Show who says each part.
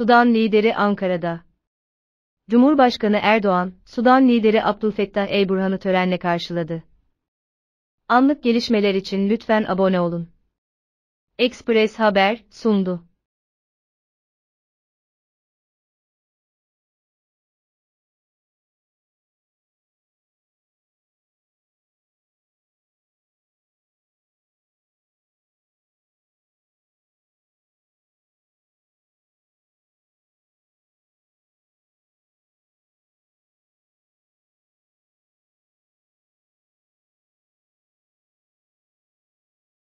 Speaker 1: Sudan lideri Ankara'da. Cumhurbaşkanı Erdoğan, Sudan lideri Abdülfettah Elburhan'ı törenle karşıladı. Anlık gelişmeler için lütfen abone olun. Express Haber sundu.